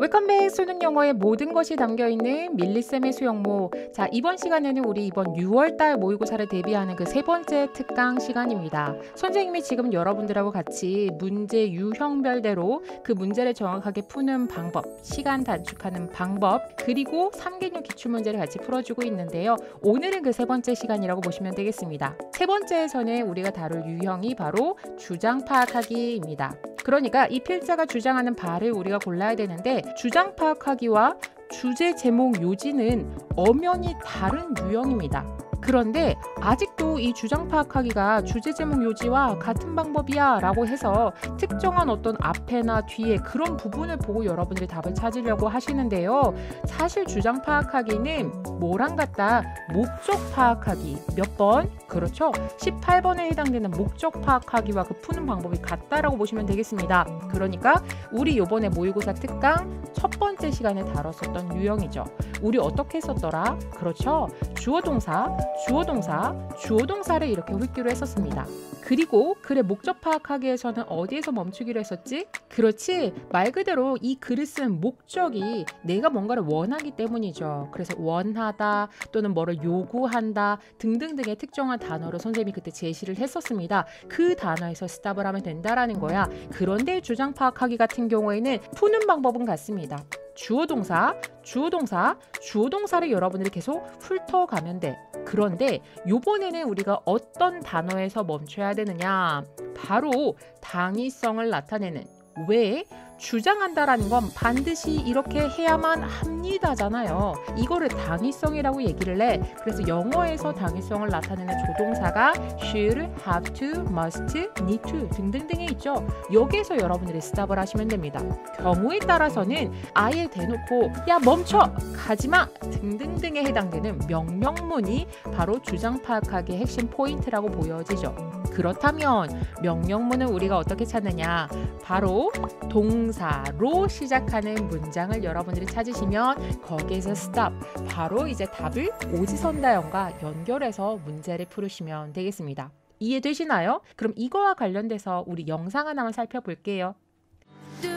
웰컴백 수능 영어의 모든 것이 담겨있는 밀리쌤의 수영모 자 이번 시간에는 우리 이번 6월달 모의고사를 대비하는 그 세 번째 특강 시간입니다 선생님이 지금 여러분들하고 같이 문제 유형별대로 그 문제를 정확하게 푸는 방법 시간 단축하는 방법 그리고 3개년 기출문제를 같이 풀어주고 있는데요 오늘은 그 세 번째 시간이라고 보시면 되겠습니다 세 번째에서는 우리가 다룰 유형이 바로 주장 파악하기입니다 그러니까 이 필자가 주장하는 바를 우리가 골라야 되는데 주장 파악하기와 주제 제목 요지는 엄연히 다른 유형입니다. 그런데 아직도 이 주장 파악하기가 주제 제목 요지와 같은 방법이야 라고 해서 특정한 어떤 앞에나 뒤에 그런 부분을 보고 여러분들이 답을 찾으려고 하시는데요. 사실 주장 파악하기는 뭐랑 같다? 목적 파악하기. 몇 번? 그렇죠. 18번에 해당되는 목적 파악하기와 그 푸는 방법이 같다라고 보시면 되겠습니다. 그러니까 우리 요번에 모의고사 특강 첫 번째 시간에 다뤘었던 유형이죠. 우리 어떻게 했었더라? 그렇죠. 주어 동사 주어 동사, 주어 동사를 이렇게 훑기로 했었습니다. 그리고 글의 목적 파악하기 에서는 어디에서 멈추기로 했었지? 그렇지. 말 그대로 이 글을 쓴 목적이 내가 뭔가를 원하기 때문이죠. 그래서 원하다 또는 뭐를 요구한다 등등등의 특정한 단어로 선생님이 그때 제시를 했었습니다. 그 단어에서 스탑을 하면 된다라는 거야. 그런데 주장 파악하기 같은 경우에는 푸는 방법은 같습니다. 주어동사, 주어동사, 주어동사를 여러분들이 계속 훑어가면 돼. 그런데 요번에는 우리가 어떤 단어에서 멈춰야 되느냐? 바로 당위성을 나타내는 왜 주장한다라는 건 반드시 이렇게 해야만 합니다잖아요. 이거를 당위성이라고 얘기를 해. 그래서 영어에서 당위성을 나타내는 조동사가 should, have to, must, need to 등등등에 있죠. 여기에서 여러분들이 스탑을 하시면 됩니다. 경우에 따라서는 아예 대놓고 야 멈춰 가지마 등등등에 해당되는 명령문이 바로 주장 파악하기의 핵심 포인트라고 보여지죠. 그렇다면 명령문을 우리가 어떻게 찾느냐? 바로 동사로 시작하는 문장을 여러분들이 찾으시면 거기에서 stop 바로 이제 답을 오지선다형과 연결해서 문제를 풀으시면 되겠습니다. 이해되시나요? 그럼 이거와 관련돼서 우리 영상 하나만 살펴볼게요. Do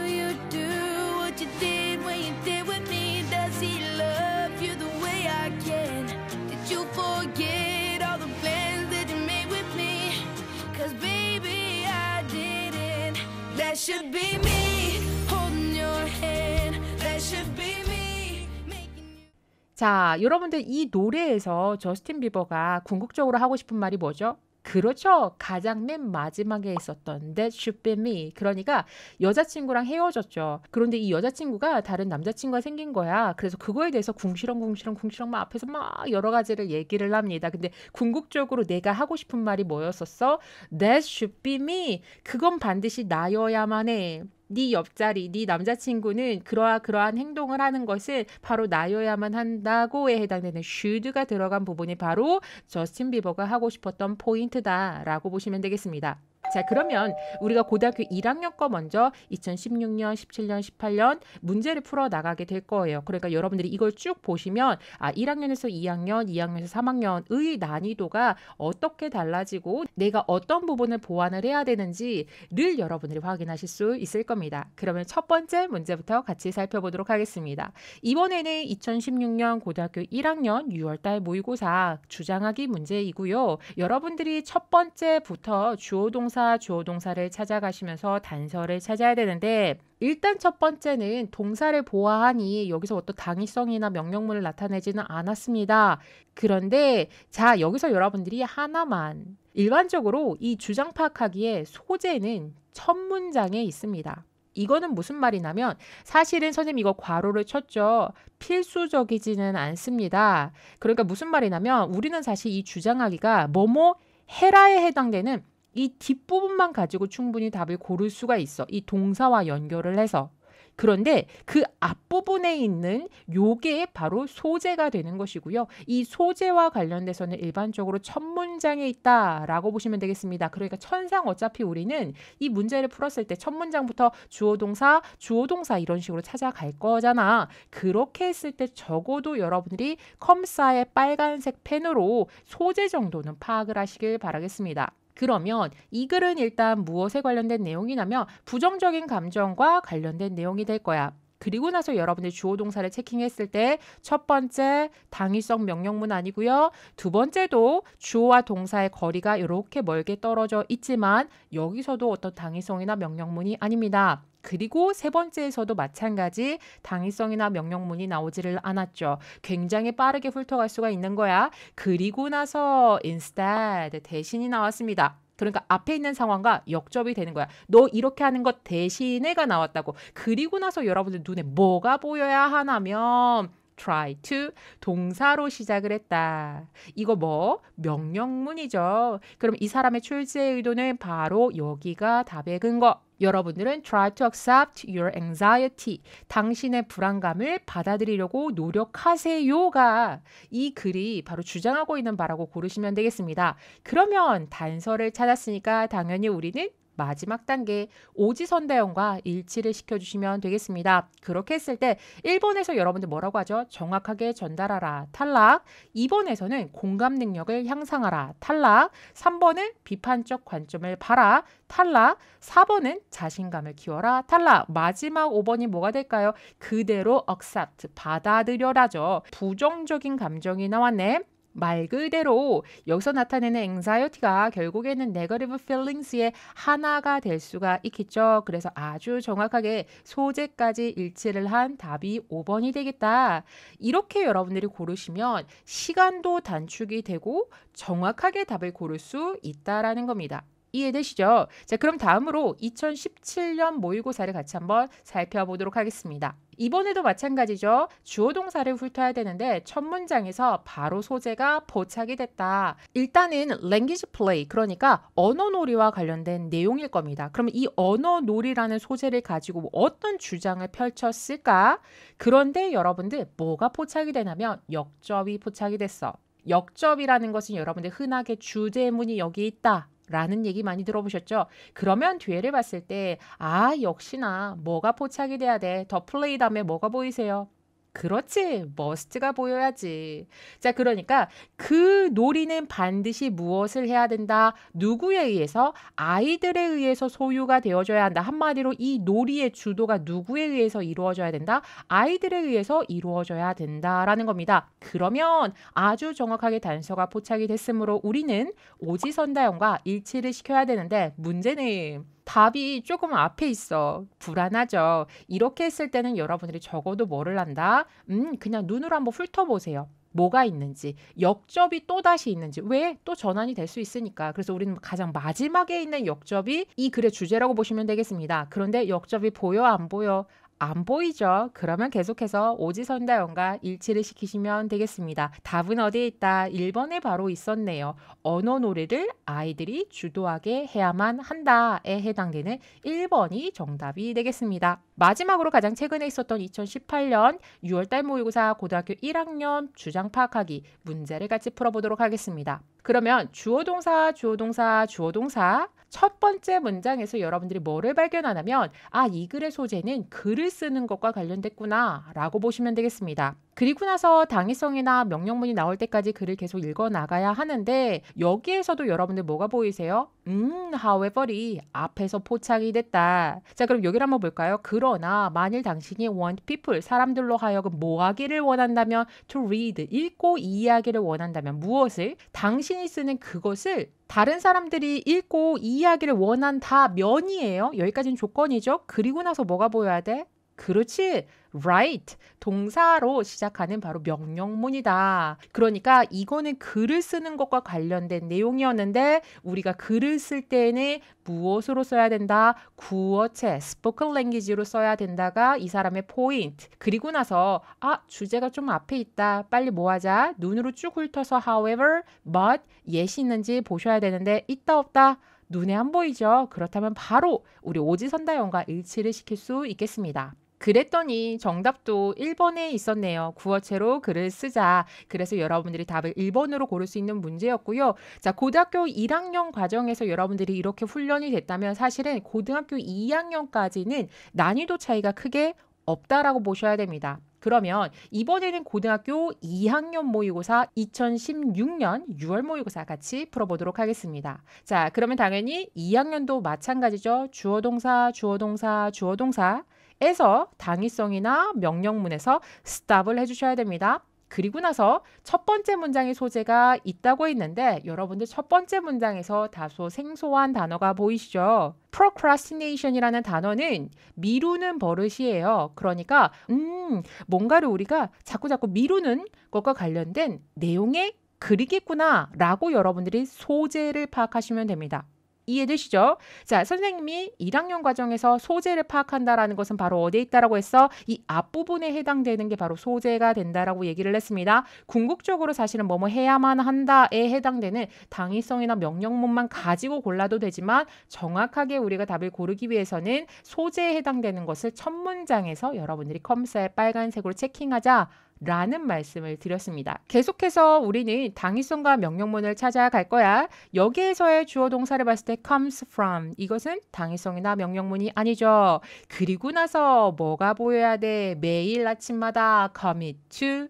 should be me holding your hand. That should be me making you. 자, 여러분들 이 노래에서 저스틴 비버가 궁극적으로 하고 싶은 말이 뭐죠? 그렇죠. 가장 맨 마지막에 있었던 That should be me. 그러니까 여자친구랑 헤어졌죠. 그런데 이 여자친구가 다른 남자친구가 생긴 거야. 그래서 그거에 대해서 궁시렁궁시렁 궁시렁 막 앞에서 막 여러 가지를 얘기를 합니다. 근데 궁극적으로 내가 하고 싶은 말이 뭐였었어? That should be me. 그건 반드시 나여야만 해. 네 옆자리, 네 남자친구는 그러하 그러한 행동을 하는 것을 바로 나여야만 한다고에 해당되는 should가 들어간 부분이 바로 저스틴 비버가 하고 싶었던 포인트다라고 보시면 되겠습니다. 자 그러면 우리가 고등학교 1학년 거 먼저 2016년, 17년, 18년 문제를 풀어 나가게 될 거예요. 그러니까 여러분들이 이걸 쭉 보시면 아 1학년에서 2학년, 2학년에서 3학년의 난이도가 어떻게 달라지고 내가 어떤 부분을 보완을 해야 되는지늘 여러분들이 확인하실 수 있을 겁니다. 그러면 첫 번째 문제부터 같이 살펴보도록 하겠습니다. 이번에는 2016년 고등학교 1학년 6월달 모의고사 주장하기 문제이고요. 여러분들이 첫 번째부터 주어동 형용사, 주어 동사를 찾아가시면서 단서를 찾아야 되는데 일단 첫 번째는 동사를 보아하니 여기서 어떤 당위성이나 명령문을 나타내지는 않았습니다. 그런데 자 여기서 여러분들이 하나만 일반적으로 이 주장 파악하기에 소재는 첫 문장에 있습니다. 이거는 무슨 말이냐면 사실은 선생님 이거 괄호를 쳤죠. 필수적이지는 않습니다. 그러니까 무슨 말이냐면 우리는 사실 이 주장하기가 뭐뭐 해라에 해당되는 이 뒷부분만 가지고 충분히 답을 고를 수가 있어. 이 동사와 연결을 해서. 그런데 그 앞부분에 있는 요게 바로 소재가 되는 것이고요. 이 소재와 관련돼서는 일반적으로 첫 문장에 있다라고 보시면 되겠습니다. 그러니까 천상 어차피 우리는 이 문제를 풀었을 때 첫 문장부터 주어 동사, 주어 동사 이런 식으로 찾아갈 거잖아. 그렇게 했을 때 적어도 여러분들이 컴사의 빨간색 펜으로 소재 정도는 파악을 하시길 바라겠습니다. 그러면 이 글은 일단 무엇에 관련된 내용이냐면 부정적인 감정과 관련된 내용이 될 거야. 그리고 나서 여러분들 이 주어 동사를 체킹했을 때 첫 번째 당위성 명령문 아니고요. 두 번째도 주어와 동사의 거리가 이렇게 멀게 떨어져 있지만 여기서도 어떤 당위성이나 명령문이 아닙니다. 그리고 세 번째에서도 마찬가지 당위성이나 명령문이 나오지를 않았죠. 굉장히 빠르게 훑어갈 수가 있는 거야. 그리고 나서 instead 대신이 나왔습니다. 그러니까 앞에 있는 상황과 역접이 되는 거야. 너 이렇게 하는 것 대신에가 나왔다고. 그리고 나서 여러분들 눈에 뭐가 보여야 하냐면 try to 동사로 시작을 했다. 이거 뭐 명령문이죠. 그럼 이 사람의 출제의 도는 바로 여기가 답의 근거. 여러분들은 try to accept your anxiety. 당신의 불안감을 받아들이려고 노력하세요가 이 글이 바로 주장하고 있는 바라고 고르시면 되겠습니다. 그러면 단서를 찾았으니까 당연히 우리는 마지막 단계 오지선다형과 일치를 시켜주시면 되겠습니다. 그렇게 했을 때 1번에서 여러분들 뭐라고 하죠? 정확하게 전달하라 탈락 2번에서는 공감 능력을 향상하라 탈락 3번은 비판적 관점을 봐라 탈락 4번은 자신감을 키워라 탈락 마지막 5번이 뭐가 될까요? 그대로 accept 받아들여라죠. 부정적인 감정이 나왔네. 말 그대로 여기서 나타내는 anxiety가 결국에는 negative feelings의 하나가 될 수가 있겠죠. 그래서 아주 정확하게 소재까지 일치를 한 답이 5번이 되겠다. 이렇게 여러분들이 고르시면 시간도 단축이 되고 정확하게 답을 고를 수 있다라는 겁니다. 이해되시죠? 자, 그럼 다음으로 2017년 모의고사를 같이 한번 살펴보도록 하겠습니다. 이번에도 마찬가지죠. 주어 동사를 훑어야 되는데 첫 문장에서 바로 소재가 포착이 됐다. 일단은 language play 그러니까 언어 놀이와 관련된 내용일 겁니다. 그럼 이 언어 놀이라는 소재를 가지고 어떤 주장을 펼쳤을까? 그런데 여러분들 뭐가 포착이 되냐면 역접이 포착이 됐어. 역접이라는 것은 여러분들 흔하게 주제문이 여기 있다. 라는 얘기 많이 들어보셨죠? 그러면 뒤에를 봤을 때, 아, 역시나 뭐가 포착이 돼야 돼. 더 플레이 다음에 뭐가 보이세요? 그렇지. 머스트가 보여야지. 자, 그러니까 그 놀이는 반드시 무엇을 해야 된다. 누구에 의해서? 아이들에 의해서 소유가 되어져야 한다. 한마디로 이 놀이의 주도가 누구에 의해서 이루어져야 된다? 아이들에 의해서 이루어져야 된다라는 겁니다. 그러면 아주 정확하게 단서가 포착이 됐으므로 우리는 오지선다형과 일치를 시켜야 되는데 문제는 답이 조금 앞에 있어. 불안하죠. 이렇게 했을 때는 여러분들이 적어도 뭐를 한다? 음, 그냥 눈으로 한번 훑어보세요. 뭐가 있는지, 역접이 또다시 있는지, 왜? 또 전환이 될 수 있으니까. 그래서 우리는 가장 마지막에 있는 역접이 이 글의 주제라고 보시면 되겠습니다. 그런데 역접이 보여, 안 보여? 안 보이죠? 그러면 계속해서 오지선다형과 일치를 시키시면 되겠습니다. 답은 어디에 있다? 1번에 바로 있었네요. 언어 놀이를 아이들이 주도하게 해야만 한다에 해당되는 1번이 정답이 되겠습니다. 마지막으로 가장 최근에 있었던 2018년 6월달 모의고사 고등학교 1학년 주장 파악하기 문제를 같이 풀어보도록 하겠습니다. 그러면 주어동사, 주어동사, 주어동사 첫 번째 문장에서 여러분들이 뭐를 발견하냐면 아, 이 글의 소재는 글을 쓰는 것과 관련됐구나라고 보시면 되겠습니다. 그리고 나서 당위성이나 명령문이 나올 때까지 글을 계속 읽어 나가야 하는데 여기에서도 여러분들 뭐가 보이세요? 음, however이 앞에서 포착이 됐다. 자, 그럼 여기를 한번 볼까요? 그러나 만일 당신이 want people 사람들로 하여금 뭐 하기를 원한다면 to read 읽고 이해하기를 원한다면 무엇을 당신이 쓰는 그것을 다른 사람들이 읽고 이해하기를 원한 다 면이에요. 여기까지는 조건이죠. 그리고 나서 뭐가 보여야 돼? 그렇지. right 동사로 시작하는 바로 명령문이다. 그러니까 이거는 글을 쓰는 것과 관련된 내용이었는데 우리가 글을 쓸 때에는 무엇으로 써야 된다? 구어체 spoken language로 써야 된다가 이 사람의 포인트. 그리고 나서 아 주제가 좀 앞에 있다. 빨리 뭐하자? 눈으로 쭉 훑어서 however, but, y e 있는지 보셔야 되는데 있다 없다. 눈에 안 보이죠? 그렇다면 바로 우리 오지선다형과 일치를 시킬 수 있겠습니다. 그랬더니 정답도 1번에 있었네요. 구어체로 글을 쓰자. 그래서 여러분들이 답을 1번으로 고를 수 있는 문제였고요. 자, 고등학교 1학년 과정에서 여러분들이 이렇게 훈련이 됐다면 사실은 고등학교 2학년까지는 난이도 차이가 크게 없다라고 보셔야 됩니다. 그러면 이번에는 고등학교 2학년 모의고사 2016년 6월 모의고사 같이 풀어보도록 하겠습니다. 자, 그러면 당연히 2학년도 마찬가지죠. 주어동사, 주어동사, 주어동사. 에서 당위성이나 명령문에서 스탑을 해주셔야 됩니다. 그리고 나서 첫 번째 문장의 소재가 있다고 했는데 여러분들 첫 번째 문장에서 다소 생소한 단어가 보이시죠? procrastination이라는 단어는 미루는 버릇이에요. 그러니까 음, 뭔가를 우리가 자꾸자꾸 미루는 것과 관련된 내용의 글이겠구나라고 여러분들이 소재를 파악하시면 됩니다. 이해되시죠? 자, 선생님이 1학년 과정에서 소재를 파악한다라는 것은 바로 어디에 있다라고 했어? 이 앞부분에 해당되는 게 바로 소재가 된다라고 얘기를 했습니다. 궁극적으로 사실은 뭐뭐 해야만 한다에 해당되는 당위성이나 명령문만 가지고 골라도 되지만 정확하게 우리가 답을 고르기 위해서는 소재에 해당되는 것을 첫 문장에서 여러분들이 컴사에 빨간색으로 체킹하자 라는 말씀을 드렸습니다. 계속해서 우리는 당위성과 명령문을 찾아갈 거야. 여기에서의 주어 동사를 봤을 때 comes from 이것은 당위성이나 명령문이 아니죠. 그리고 나서 뭐가 보여야 돼? 매일 아침마다 commit to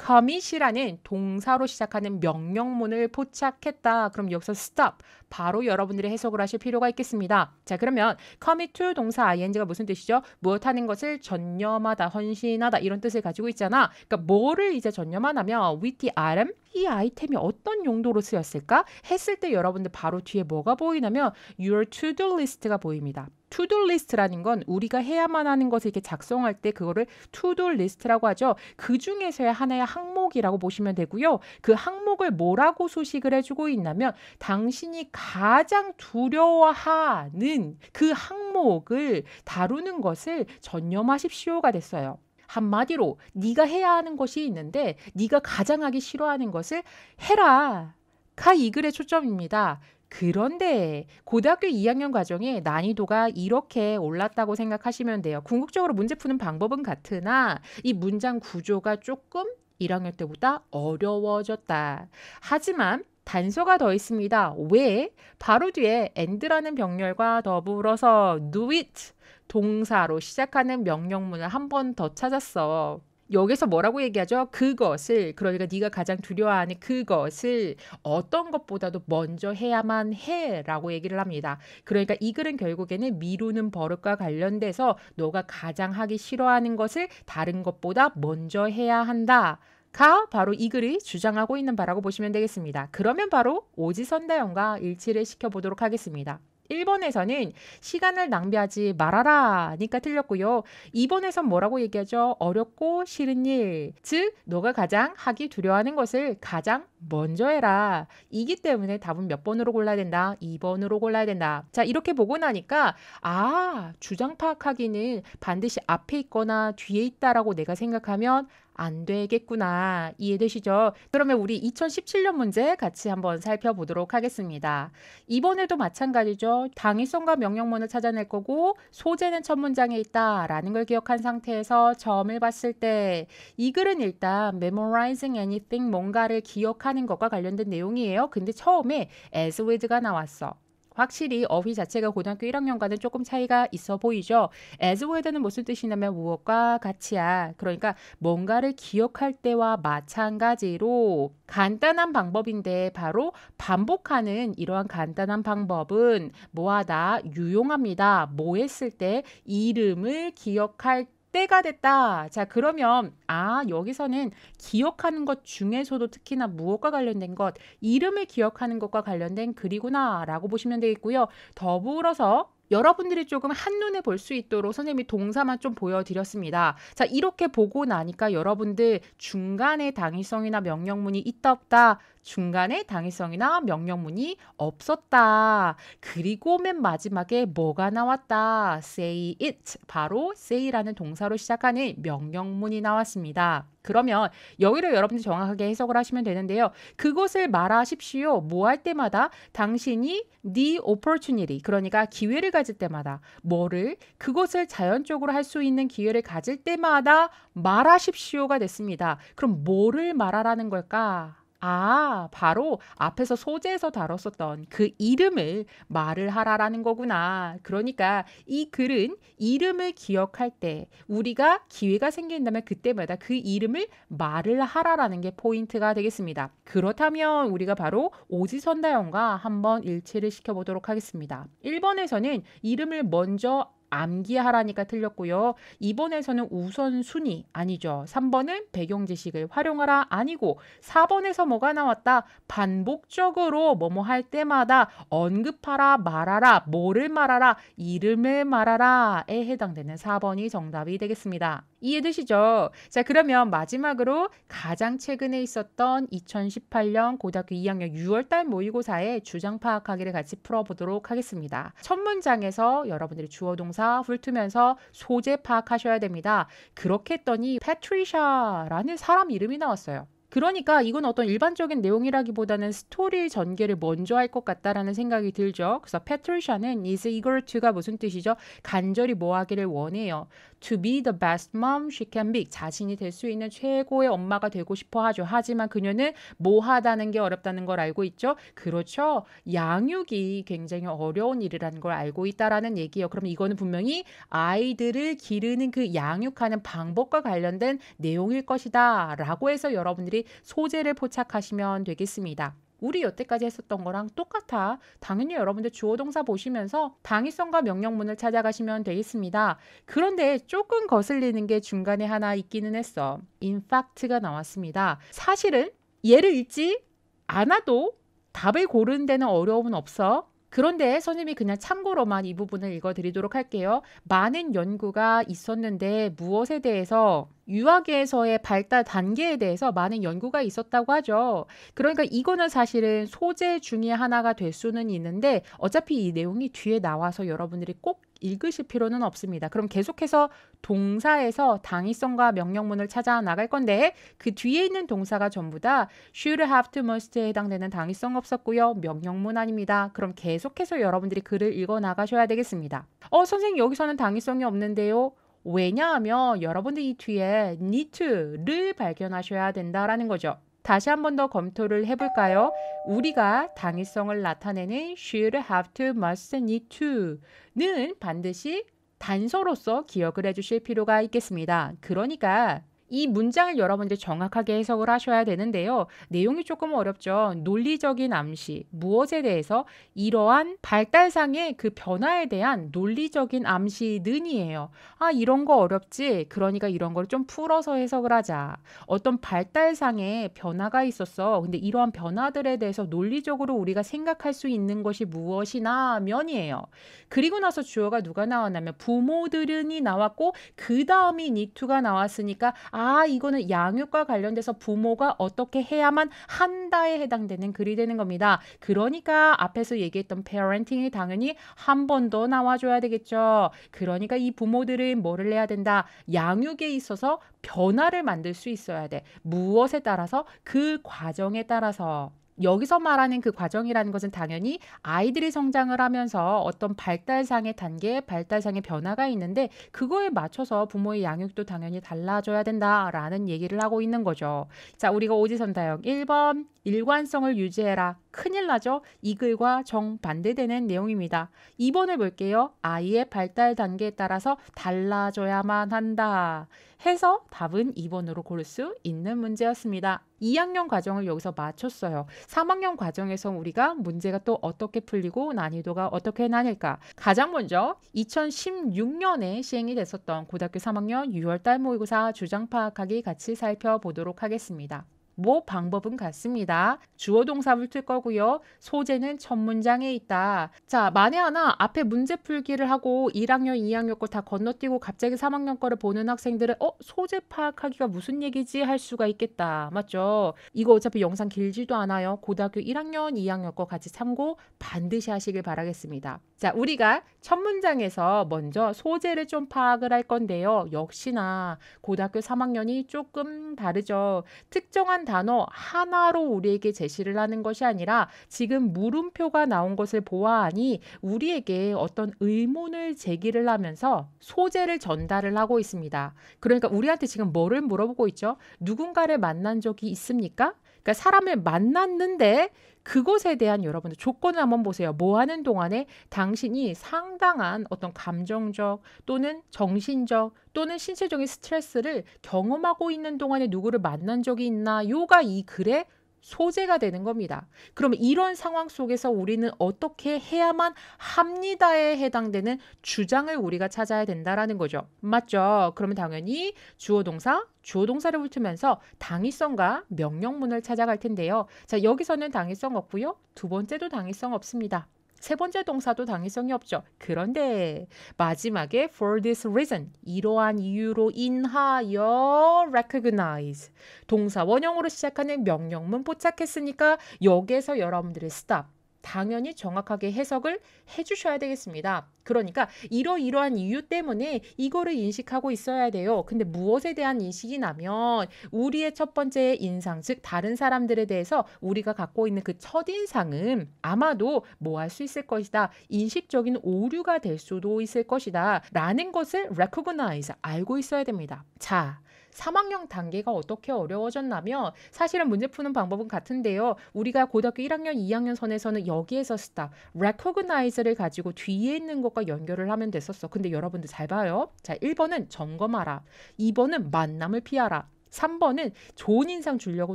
커밋이라는 동사로 시작하는 명령문을 포착했다. 그럼 여기서 stop 바로 여러분들이 해석을 하실 필요가 있겠습니다. 자 그러면 commit to 동사 ing가 무슨 뜻이죠? 무엇하는 것을 전념하다, 헌신하다 이런 뜻을 가지고 있잖아. 그러니까 뭐를 이제 전념하냐면 with the item 이 아이템이 어떤 용도로 쓰였을까? 했을 때 여러분들 바로 뒤에 뭐가 보이냐면 your to do list가 보입니다. 투두 리스트라는 건 우리가 해야만 하는 것을 이렇게 작성할 때 그거를 투두 리스트라고 하죠. 그 중에서야 하나의 항목이라고 보시면 되고요. 그 항목을 뭐라고 소식을 해주고 있냐면 당신이 가장 두려워하는 그 항목을 다루는 것을 전념하십시오가 됐어요. 한마디로 네가 해야 하는 것이 있는데 네가 가장 하기 싫어하는 것을 해라. 가이 글의 초점입니다. 그런데 고등학교 2학년 과정에 난이도가 이렇게 올랐다고 생각하시면 돼요. 궁극적으로 문제 푸는 방법은 같으나 이 문장 구조가 조금 1학년 때보다 어려워졌다. 하지만 단서가 더 있습니다. 왜? 바로 뒤에 e n d 라는 병렬과 더불어서 do it 동사로 시작하는 명령문을 한 번 더 찾았어. 여기서 뭐라고 얘기하죠? 그것을 그러니까 네가 가장 두려워하는 그것을 어떤 것보다도 먼저 해야만 해라고 얘기를 합니다. 그러니까 이 글은 결국에는 미루는 버릇과 관련돼서 너가 가장 하기 싫어하는 것을 다른 것보다 먼저 해야 한다. 가 바로 이 글이 주장하고 있는 바라고 보시면 되겠습니다. 그러면 바로 오지선다형과 일치를 시켜보도록 하겠습니다. 1번에서는 시간을 낭비하지 말아라 니까 틀렸고요. 2번에선 뭐라고 얘기하죠? 어렵고 싫은 일. 즉, 너가 가장 하기 두려워하는 것을 가장 먼저 해라. 이기 때문에 답은 몇 번으로 골라야 된다? 2번으로 골라야 된다. 자, 이렇게 보고 나니까 아, 주장 파악하기는 반드시 앞에 있거나 뒤에 있다라고 내가 생각하면 안 되겠구나. 이해되시죠? 그러면 우리 2017년 문제 같이 한번 살펴보도록 하겠습니다. 이번에도 마찬가지죠. 당위성과 명령문을 찾아낼 거고 소재는 첫 문장에 있다라는 걸 기억한 상태에서 점을 봤을 때 이 글은 일단 memorizing anything 뭔가를 기억하는 것과 관련된 내용이에요. 근데 처음에 as with가 나왔어. 확실히 어휘 자체가 고등학교 1학년과는 조금 차이가 있어 보이죠. as well는 무슨 뜻이냐면 무엇과 같이야. 그러니까 뭔가를 기억할 때와 마찬가지로 간단한 방법인데 바로 반복하는 이러한 간단한 방법은 뭐하다 유용합니다. 뭐 했을 때 이름을 기억할 때 때가 됐다. 자, 그러면 아, 여기서는 기억하는 것 중에서도 특히나 무엇과 관련된 것, 이름을 기억하는 것과 관련된 글이구나라고 보시면 되겠고요. 더불어서 여러분들이 조금 한눈에 볼 수 있도록 선생님이 동사만 좀 보여드렸습니다. 자, 이렇게 보고 나니까 여러분들 중간에 당위성이나 명령문이 있다 없다. 중간에 당위성이나 명령문이 없었다. 그리고 맨 마지막에 뭐가 나왔다. say it. 바로 say라는 동사로 시작하는 명령문이 나왔습니다. 그러면 여기를 여러분들이 정확하게 해석을 하시면 되는데요. 그것을 말하십시오. 뭐 할 때마다 당신이 the opportunity. 그러니까 기회를 가 가질 때마다 뭐를 그것을 자연적으로 할 수 있는 기회를 가질 때마다 말하십시오가 됐습니다. 그럼 뭐를 말하라는 걸까? 아, 바로 앞에서 소재에서 다뤘었던 그 이름을 말을 하라라는 거구나. 그러니까 이 글은 이름을 기억할 때 우리가 기회가 생긴다면 그때마다 그 이름을 말을 하라라는 게 포인트가 되겠습니다. 그렇다면 우리가 바로 오지선다형과 한번 일치를 시켜보도록 하겠습니다. 1번에서는 이름을 먼저 암기하라니까 틀렸고요. 2번에서는 우선순위 아니죠. 3번은 배경 지식을 활용하라 아니고 4번에서 뭐가 나왔다? 반복적으로 뭐뭐 할 때마다 언급하라 말하라 뭐를 말하라 이름을 말하라에 해당되는 4번이 정답이 되겠습니다. 이해되시죠? 자, 그러면 마지막으로 가장 최근에 있었던 2018년 고등학교 2학년 6월달 모의고사의 주장 파악하기를 같이 풀어보도록 하겠습니다. 첫 문장에서 여러분들이 주어 동사 훑으면서 소재 파악하셔야 됩니다. 그렇게 했더니 패트리샤라는 사람 이름이 나왔어요. 그러니까 이건 어떤 일반적인 내용이라기보다는 스토리 전개를 먼저 할 것 같다라는 생각이 들죠. 그래서 패트리샤는 is eager to가 무슨 뜻이죠? 간절히 뭐 하기를 원해요. to be the best mom she can be. 자신이 될 수 있는 최고의 엄마가 되고 싶어 하죠. 하지만 그녀는 뭐하다는 게 어렵다는 걸 알고 있죠. 그렇죠. 양육이 굉장히 어려운 일이라는 걸 알고 있다라는 얘기예요. 그럼 이거는 분명히 아이들을 기르는 그 양육하는 방법과 관련된 내용일 것이다라고 해서 여러분들이 소재를 포착하시면 되겠습니다. 우리 여태까지 했었던 거랑 똑같아. 당연히 여러분들 주어 동사 보시면서 당위성과 명령문을 찾아가시면 되겠습니다. 그런데 조금 거슬리는 게 중간에 하나 있기는 했어. in fact가 나왔습니다. 사실은 얘를 읽지 않아도 답을 고르는 데는 어려움은 없어. 그런데 선생님이 그냥 참고로만 이 부분을 읽어드리도록 할게요. 많은 연구가 있었는데 무엇에 대해서 유아계에서의 발달 단계에 대해서 많은 연구가 있었다고 하죠. 그러니까 이거는 사실은 소재 중의 하나가 될 수는 있는데 어차피 이 내용이 뒤에 나와서 여러분들이 꼭 읽으실 필요는 없습니다. 그럼 계속해서 동사에서 당위성과 명령문을 찾아 나갈 건데 그 뒤에 있는 동사가 전부 다 should, have to, must에 해당되는 당위성 없었고요. 명령문 아닙니다. 그럼 계속해서 여러분들이 글을 읽어 나가셔야 되겠습니다. 어, 선생님 여기서는 당위성이 없는데요. 왜냐하면 여러분들이 뒤에 need를 발견하셔야 된다라는 거죠. 다시 한 번 더 검토를 해볼까요? 우리가 당위성을 나타내는 should, have to, must, need to는 반드시 단서로서 기억을 해주실 필요가 있겠습니다. 그러니까 이 문장을 여러분들이 정확하게 해석을 하셔야 되는데요. 내용이 조금 어렵죠. 논리적인 암시, 무엇에 대해서 이러한 발달상의 그 변화에 대한 논리적인 암시는이에요. 아, 이런 거 어렵지. 그러니까 이런 걸 좀 풀어서 해석을 하자. 어떤 발달상의 변화가 있었어. 근데 이러한 변화들에 대해서 논리적으로 우리가 생각할 수 있는 것이 무엇이나 면이에요. 그리고 나서 주어가 누가 나왔냐면 부모들은이 나왔고 그 다음이 니투가 나왔으니까 아, 아 이거는 양육과 관련돼서 부모가 어떻게 해야만 한다에 해당되는 글이 되는 겁니다. 그러니까 앞에서 얘기했던 parenting이 당연히 한 번 더 나와줘야 되겠죠. 그러니까 이 부모들은 뭐를 해야 된다. 양육에 있어서 변화를 만들 수 있어야 돼. 무엇에 따라서 그 과정에 따라서 여기서 말하는 그 과정이라는 것은 당연히 아이들이 성장을 하면서 어떤 발달상의 단계, 발달상의 변화가 있는데 그거에 맞춰서 부모의 양육도 당연히 달라져야 된다라는 얘기를 하고 있는 거죠. 자, 우리가 오지선 다역 1번, 일관성을 유지해라. 큰일 나죠? 이 글과 정반대되는 내용입니다. 2번을 볼게요. 아이의 발달 단계에 따라서 달라져야만 한다. 해서 답은 2번으로 고를 수 있는 문제였습니다. 2학년 과정을 여기서 마쳤어요. 3학년 과정에서 우리가 문제가 또 어떻게 풀리고 난이도가 어떻게 나뉠까? 가장 먼저 2016년에 시행이 됐었던 고등학교 3학년 6월달 모의고사 주장 파악하기 같이 살펴보도록 하겠습니다. 뭐 방법은 같습니다. 주어 동사 붙을 거고요. 소재는 첫 문장에 있다. 자, 만에 하나 앞에 문제 풀기를 하고 1학년, 2학년 거 다 건너뛰고 갑자기 3학년 거를 보는 학생들은 어, 소재 파악하기가 무슨 얘기지 할 수가 있겠다. 맞죠? 이거 어차피 영상 길지도 않아요. 고등학교 1학년, 2학년 거 같이 참고 반드시 하시길 바라겠습니다. 자, 우리가 첫 문장에서 먼저 소재를 좀 파악을 할 건데요. 역시나 고등학교 3학년이 조금 다르죠. 특정한 단어 하나로 우리에게 제시를 하는 것이 아니라 지금 물음표가 나온 것을 보아하니 우리에게 어떤 의문을 제기를 하면서 소재를 전달을 하고 있습니다. 그러니까 우리한테 지금 뭐를 물어보고 있죠? 누군가를 만난 적이 있습니까? 그러니까 사람을 만났는데 그것에 대한 여러분들 조건을 한번 보세요. 뭐 하는 동안에 당신이 상당한 어떤 감정적 또는 정신적 또는 신체적인 스트레스를 경험하고 있는 동안에 누구를 만난 적이 있나? 요가 이 글의 소재가 되는 겁니다. 그럼 이런 상황 속에서 우리는 어떻게 해야만 합니다에 해당되는 주장을 우리가 찾아야 된다라는 거죠. 맞죠? 그러면 당연히 주어 동사, 주어 동사를 붙으면서 당위성과 명령문을 찾아갈 텐데요. 자, 여기서는 당위성 없고요. 두 번째도 당위성 없습니다. 세 번째 동사도 당위성이 없죠. 그런데 마지막에 for this reason 이러한 이유로 인하여 recognize 동사 원형으로 시작하는 명령문 포착했으니까 여기에서 여러분들의 stop 당연히 정확하게 해석을 해주셔야 되겠습니다. 그러니까 이러이러한 이유 때문에 이거를 인식하고 있어야 돼요. 근데 무엇에 대한 인식이 나면 우리의 첫 번째 인상, 즉 다른 사람들에 대해서 우리가 갖고 있는 그 첫인상은 아마도 뭐 할 수 있을 것이다. 인식적인 오류가 될 수도 있을 것이다. 라는 것을 recognize, 알고 있어야 됩니다. 자, 3학년 단계가 어떻게 어려워졌나며 사실은 문제 푸는 방법은 같은데요. 우리가 고등학교 1학년, 2학년 선에서는 여기에서 스탑, 레코그나이즈를 가지고 뒤에 있는 것과 연결을 하면 됐었어. 근데 여러분들 잘 봐요. 자, 1번은 점검하라. 2번은 만남을 피하라. 3번은 좋은 인상 주려고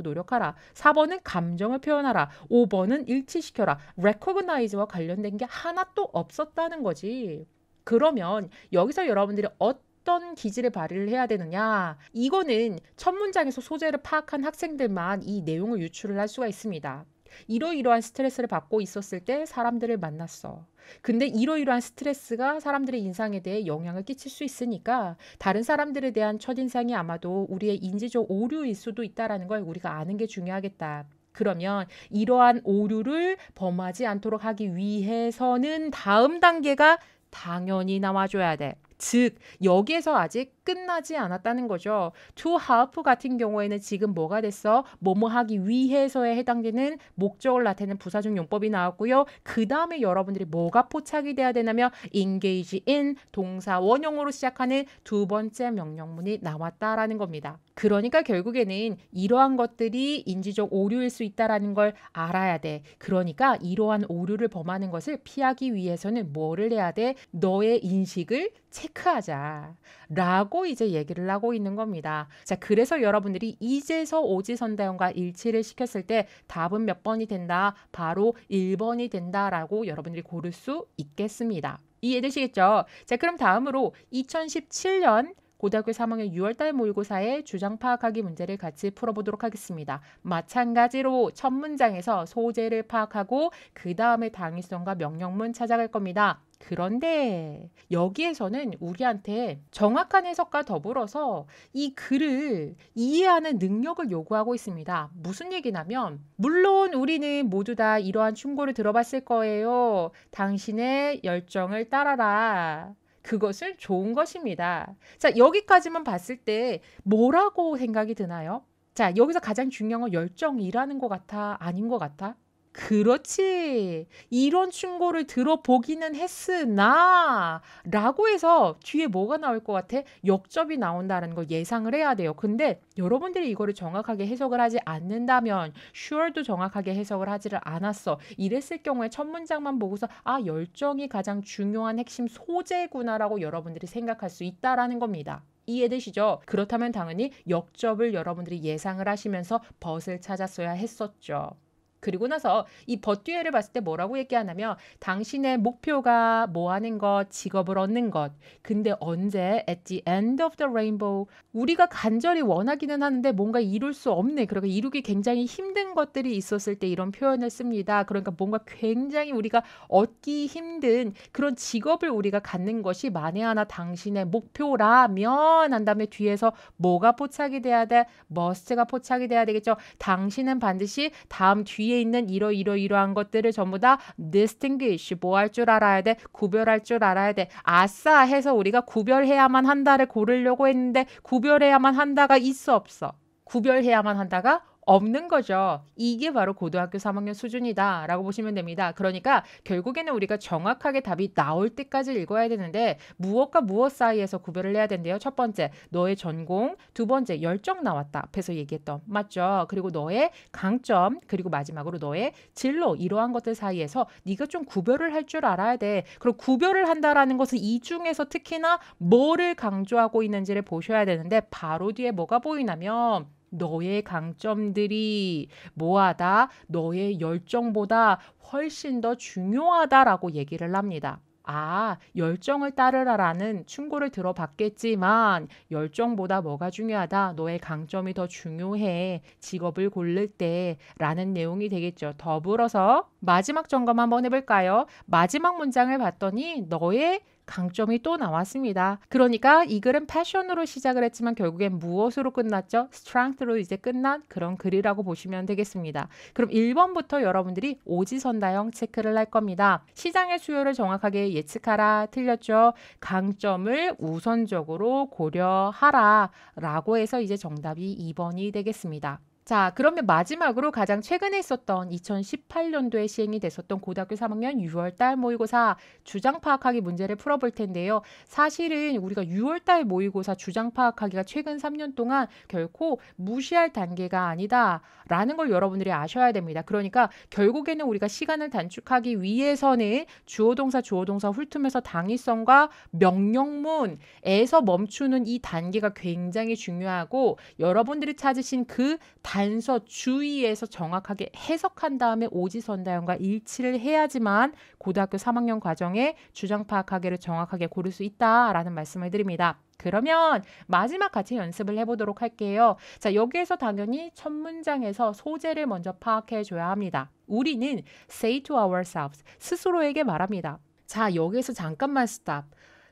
노력하라. 4번은 감정을 표현하라. 5번은 일치시켜라. 레코그나이즈와 관련된 게 하나도 없었다는 거지. 그러면 여기서 여러분들이 어떤 어떤 기질을 발휘를 해야 되느냐. 이거는 첫 문장에서 소재를 파악한 학생들만 이 내용을 유출을 할 수가 있습니다. 이러이러한 스트레스를 받고 있었을 때 사람들을 만났어. 근데 이러이러한 스트레스가 사람들의 인상에 대해 영향을 끼칠 수 있으니까 다른 사람들에 대한 첫인상이 아마도 우리의 인지적 오류일 수도 있다라는 걸 우리가 아는 게 중요하겠다. 그러면 이러한 오류를 범하지 않도록 하기 위해서는 다음 단계가 당연히 나와줘야 돼. 즉 여기에서 아직 끝나지 않았다는 거죠. to have 같은 경우에는 지금 뭐가 됐어? 뭐뭐 하기 위해서에 해당되는 목적을 나타내는 부사적 용법이 나왔고요. 그 다음에 여러분들이 뭐가 포착이 돼야 되냐면 engage in 동사 원형으로 시작하는 두 번째 명령문이 나왔다라는 겁니다. 그러니까 결국에는 이러한 것들이 인지적 오류일 수 있다라는 걸 알아야 돼. 그러니까 이러한 오류를 범하는 것을 피하기 위해서는 뭐를 해야 돼? 너의 인식을 체크하자. 라고 하고 이제 얘기를 하고 있는 겁니다. 자, 그래서 여러분들이 이제서 오지선다형과 일치를 시켰을 때 답은 몇 번이 된다? 바로 1번이 된다라고 여러분들이 고를 수 있겠습니다. 이해되시겠죠? 자, 그럼 다음으로 2017년 고등학교 3학년 6월달 모의고사의 주장 파악하기 문제를 같이 풀어보도록 하겠습니다. 마찬가지로 첫 문장에서 소재를 파악하고 그 다음에 당위성과 명령문 찾아갈 겁니다. 그런데 여기에서는 우리한테 정확한 해석과 더불어서 이 글을 이해하는 능력을 요구하고 있습니다. 무슨 얘기냐면, 물론 우리는 모두 다 이러한 충고를 들어봤을 거예요. 당신의 열정을 따라라. 그것을 좋은 것입니다. 자, 여기까지만 봤을 때 뭐라고 생각이 드나요? 자, 여기서 가장 중요한 건 열정이라는 것 같아? 아닌 것 같아? 그렇지. 이런 충고를 들어보기는 했으나 라고 해서 뒤에 뭐가 나올 것 같아? 역접이 나온다는 걸 예상을 해야 돼요. 근데 여러분들이 이거를 정확하게 해석을 하지 않는다면 sure도 정확하게 해석을 하지를 않았어. 이랬을 경우에 첫 문장만 보고서 아, 열정이 가장 중요한 핵심 소재구나라고 여러분들이 생각할 수 있다라는 겁니다. 이해되시죠? 그렇다면 당연히 역접을 여러분들이 예상을 하시면서 벗을 찾았어야 했었죠. 그리고 나서 이 버듀에를 봤을 때 뭐라고 얘기하냐면 당신의 목표가 뭐 하는 것, 직업을 얻는 것. 근데 언제 at the end of the rainbow 우리가 간절히 원하기는 하는데 뭔가 이룰 수없네 그러니까 이루기 굉장히 힘든 것들이 있었을 때 이런 표현을 씁니다. 그러니까 뭔가 굉장히 우리가 얻기 힘든 그런 직업을 우리가 갖는 것이 만에 하나 당신의 목표라면 한 다음에 뒤에서 뭐가 포착이 돼야 돼? 머스트가 포착이 돼야 되겠죠. 당신은 반드시 다음 뒤에 여에 있는 이러 이러 이러한 것들을 전부 다 distinguish 뭐할 줄 알아야 돼 구별할 줄 알아야 돼 아싸 해서 우리가 구별해야만 한다를 고르려고 했는데 구별해야만 한다가 있어 없어 구별해야만 한다가 없는 거죠. 이게 바로 고등학교 3학년 수준이다라고 보시면 됩니다. 그러니까 결국에는 우리가 정확하게 답이 나올 때까지 읽어야 되는데 무엇과 무엇 사이에서 구별을 해야 된대요. 첫 번째, 너의 전공, 두 번째, 열정 나왔다. 앞에서 얘기했던 맞죠? 그리고 너의 강점, 그리고 마지막으로 너의 진로 이러한 것들 사이에서 네가 좀 구별을 할 줄 알아야 돼. 그리고 구별을 한다라는 것은 이 중에서 특히나 뭐를 강조하고 있는지를 보셔야 되는데 바로 뒤에 뭐가 보이냐면 너의 강점들이 뭐하다 너의 열정보다 훨씬 더 중요하다라고 얘기를 합니다. 아, 열정을 따르라라는 충고를 들어봤겠지만, 열정보다 뭐가 중요하다, 너의 강점이 더 중요해, 직업을 고를 때, 라는 내용이 되겠죠. 더불어서 마지막 점검 한번 해볼까요? 마지막 문장을 봤더니, 너의 강점이 또 나왔습니다. 그러니까 이 글은 패션으로 시작을 했지만 결국엔 무엇으로 끝났죠? 스트랑트로 이제 끝난 그런 글이라고 보시면 되겠습니다. 그럼 1번부터 여러분들이 오지선다형 체크를 할 겁니다. 시장의 수요를 정확하게 예측하라 틀렸죠? 강점을 우선적으로 고려하라 라고 해서 이제 정답이 2번이 되겠습니다. 자, 그러면 마지막으로 가장 최근에 있었던 2018년도에 시행이 됐었던 고등학교 3학년 6월달 모의고사 주장 파악하기 문제를 풀어볼 텐데요. 사실은 우리가 6월달 모의고사 주장 파악하기가 최근 3년 동안 결코 무시할 단계가 아니다라는 걸 여러분들이 아셔야 됩니다. 그러니까 결국에는 우리가 시간을 단축하기 위해서는 주어동사, 주어동사 훑으면서 당위성과 명령문에서 멈추는 이 단계가 굉장히 중요하고 여러분들이 찾으신 그단 단서 주위에서 정확하게 해석한 다음에 오지 선다형과 일치를 해야지만 고등학교 3학년 과정에 주장 파악하기를 정확하게 고를 수 있다라는 말씀을 드립니다. 그러면 마지막 같이 연습을 해보도록 할게요. 자, 여기에서 당연히 첫 문장에서 소재를 먼저 파악해 줘야 합니다. 우리는 say to ourselves, 스스로에게 말합니다. 자, 여기에서 잠깐만 스탑.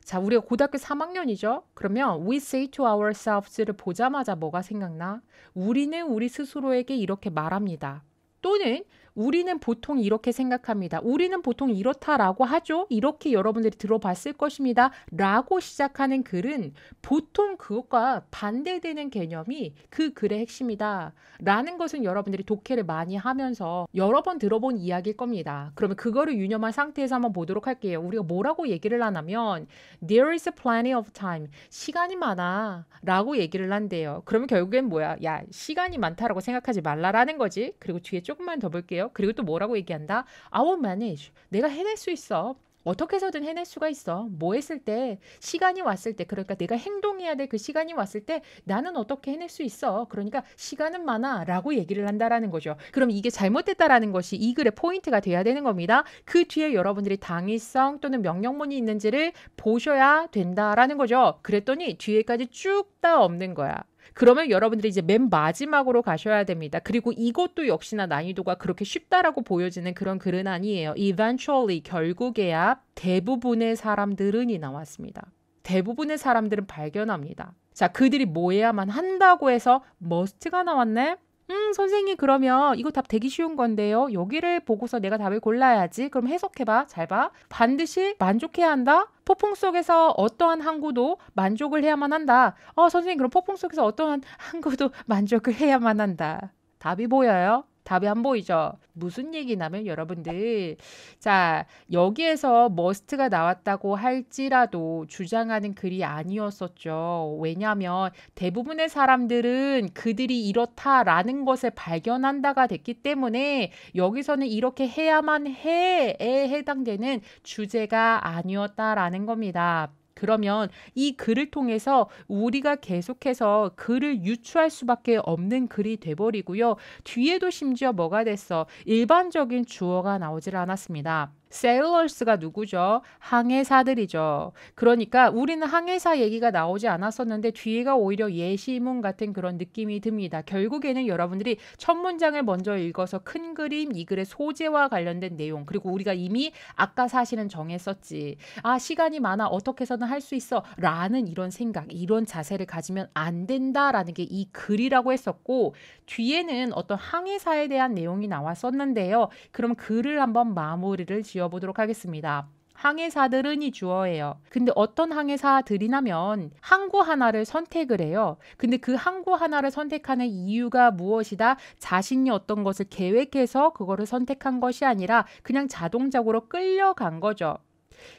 자, 우리가 고등학교 3학년이죠? 그러면 we say to ourselves를 보자마자 뭐가 생각나? 우리는 우리 스스로에게 이렇게 말합니다. 또는 우리는 보통 이렇게 생각합니다. 우리는 보통 이렇다라고 하죠. 이렇게 여러분들이 들어봤을 것입니다. 라고 시작하는 글은 보통 그것과 반대되는 개념이 그 글의 핵심이다. 라는 것은 여러분들이 독해를 많이 하면서 여러 번 들어본 이야기일 겁니다. 그러면 그거를 유념한 상태에서 한번 보도록 할게요. 우리가 뭐라고 얘기를 하냐면 there is plenty of time. 시간이 많아. 라고 얘기를 한대요. 그러면 결국엔 뭐야? 야, 시간이 많다라고 생각하지 말라라는 거지. 그리고 뒤에 조금만 더 볼게요. 얘기요 그리고 또 뭐라고 얘기한다? I will manage. 내가 해낼 수 있어. 어떻게 해서든 해낼 수가 있어. 뭐 했을 때, 시간이 왔을 때, 그러니까 내가 행동해야 될 그 시간이 왔을 때 나는 어떻게 해낼 수 있어. 그러니까 시간은 많아. 라고 얘기를 한다라는 거죠. 그럼 이게 잘못됐다라는 것이 이 글의 포인트가 돼야 되는 겁니다. 그 뒤에 여러분들이 당위성 또는 명령문이 있는지를 보셔야 된다라는 거죠. 그랬더니 뒤에까지 쭉 다 없는 거야. 그러면 여러분들이 이제 맨 마지막으로 가셔야 됩니다. 그리고 이것도 역시나 난이도가 그렇게 쉽다라고 보여지는 그런 글은 아니에요. Eventually 결국에야 대부분의 사람들은이 나왔습니다. 대부분의 사람들은 발견합니다. 자, 그들이 뭐 해야만 한다고 해서 must가 나왔네? 음, 선생님 그러면 이거 답 되기 쉬운 건데요. 여기를 보고서 내가 답을 골라야지. 그럼 해석해봐. 잘 봐. 반드시 만족해야 한다. 폭풍 속에서 어떠한 항구도 만족을 해야만 한다. 어, 선생님 그럼 폭풍 속에서 어떠한 항구도 만족을 해야만 한다. 답이 보여요? 답이 안 보이죠. 무슨 얘기냐면 여러분들 자 여기에서 머스트가 나왔다고 할지라도 주장하는 글이 아니었었죠. 왜냐하면 대부분의 사람들은 그들이 이렇다라는 것을 발견한다가 됐기 때문에 여기서는 이렇게 해야만 해에 해당되는 주제가 아니었다라는 겁니다. 그러면 이 글을 통해서 우리가 계속해서 글을 유추할 수밖에 없는 글이 돼버리고요. 뒤에도 심지어 뭐가 됐어? 일반적인 주어가 나오질 않았습니다. 세일러스가 누구죠? 항해사들이죠. 그러니까 우리는 항해사 얘기가 나오지 않았었는데 뒤에가 오히려 예시문 같은 그런 느낌이 듭니다. 결국에는 여러분들이 첫 문장을 먼저 읽어서 큰 그림, 이 글의 소재와 관련된 내용, 그리고 우리가 이미 아까 사실은 정했었지. 아, 시간이 많아. 어떻게 해서든 할수 있어. 라는 이런 생각, 이런 자세를 가지면 안 된다라는 게 이 글이라고 했었고, 뒤에는 어떤 항해사에 대한 내용이 나왔었는데요. 그럼 글을 한번 마무리를 지어 지어보도록 하겠습니다. 항해사들은 이 주어예요. 근데 어떤 항해사들이냐면 항구 하나를 선택을 해요. 근데 그 항구 하나를 선택하는 이유가 무엇이다? 자신이 어떤 것을 계획해서 그거를 선택한 것이 아니라 그냥 자동적으로 끌려간 거죠.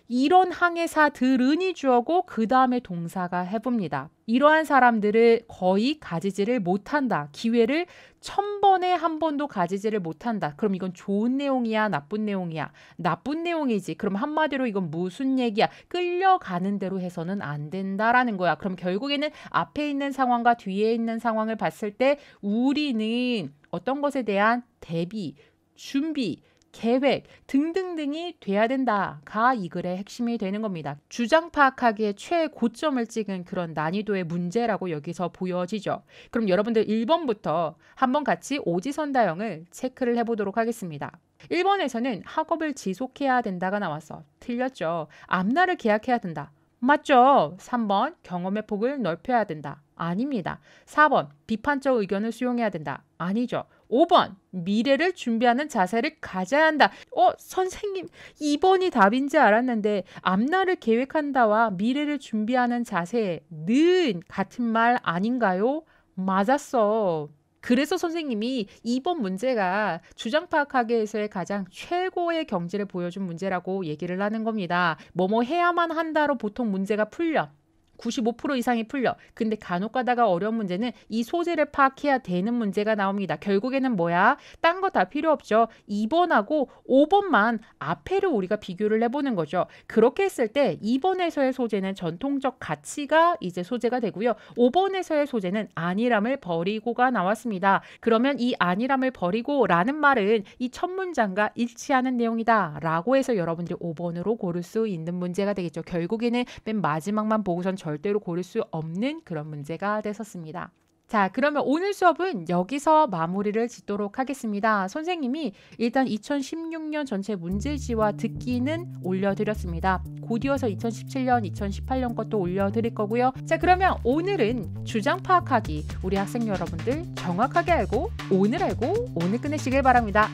이런 항해사들은이 주어고 그 다음에 동사가 해봅니다. 이러한 사람들을 거의 가지지를 못한다. 기회를 천 번에 한 번도 가지지를 못한다. 그럼 이건 좋은 내용이야, 나쁜 내용이야. 나쁜 내용이지. 그럼 한마디로 이건 무슨 얘기야? 끌려가는 대로 해서는 안 된다라는 거야. 그럼 결국에는 앞에 있는 상황과 뒤에 있는 상황을 봤을 때 우리는 어떤 것에 대한 대비, 준비, 계획 등등등이 돼야 된다가 이 글의 핵심이 되는 겁니다. 주장 파악하기에 최고점을 찍은 그런 난이도의 문제라고 여기서 보여지죠. 그럼 여러분들 1번부터 한번 같이 오지선다형을 체크를 해보도록 하겠습니다. 1번에서는 학업을 지속해야 된다가 나와서 틀렸죠. 앞날을 계약해야 된다. 맞죠? 3번 경험의 폭을 넓혀야 된다. 아닙니다. 4번 비판적 의견을 수용해야 된다. 아니죠. 5번 미래를 준비하는 자세를 가져야 한다. 어 선생님 2번이 답인지 알았는데 앞날을 계획한다와 미래를 준비하는 자세는 같은 말 아닌가요? 맞았어. 그래서 선생님이 이번 문제가 주장 파악하기 에서의 가장 최고의 경지를 보여준 문제라고 얘기를 하는 겁니다. 뭐뭐 해야만 한다로 보통 문제가 풀려. 95% 이상이 풀려. 근데 간혹 가다가 어려운 문제는 이 소재를 파악해야 되는 문제가 나옵니다. 결국에는 뭐야? 딴 거 다 필요 없죠. 2번하고 5번만 앞에를 우리가 비교를 해보는 거죠. 그렇게 했을 때 2번에서의 소재는 전통적 가치가 이제 소재가 되고요. 5번에서의 소재는 안일함을 버리고가 나왔습니다. 그러면 이 안일함을 버리고라는 말은 이 첫 문장과 일치하는 내용이다 라고 해서 여러분들이 5번으로 고를 수 있는 문제가 되겠죠. 결국에는 맨 마지막만 보고선 절대로 고를 수 없는 그런 문제가 됐었습니다. 자, 그러면 오늘 수업은 여기서 마무리를 짓도록 하겠습니다. 선생님이 일단 2016년 전체 문제지와 듣기는 올려드렸습니다. 곧이어서 2017년, 2018년 것도 올려드릴 거고요. 자, 그러면 오늘은 주장 파악하기 우리 학생 여러분들 정확하게 알고 오늘 알고 오늘 끝내시길 바랍니다.